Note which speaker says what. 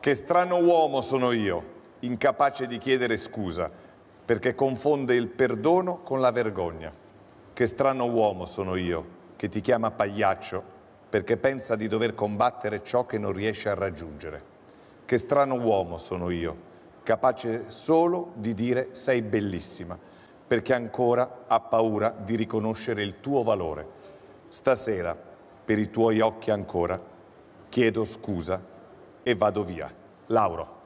Speaker 1: Che strano uomo sono io, incapace di chiedere scusa, perché confonde il perdono con la vergogna. Che strano uomo sono io, che ti chiama pagliaccio, perché pensa di dover combattere ciò che non riesce a raggiungere. Che strano uomo sono io, capace solo di dire sei bellissima, perché ancora ha paura di riconoscere il tuo valore. Stasera, per i tuoi occhi ancora, chiedo scusa e vado via. Lauro.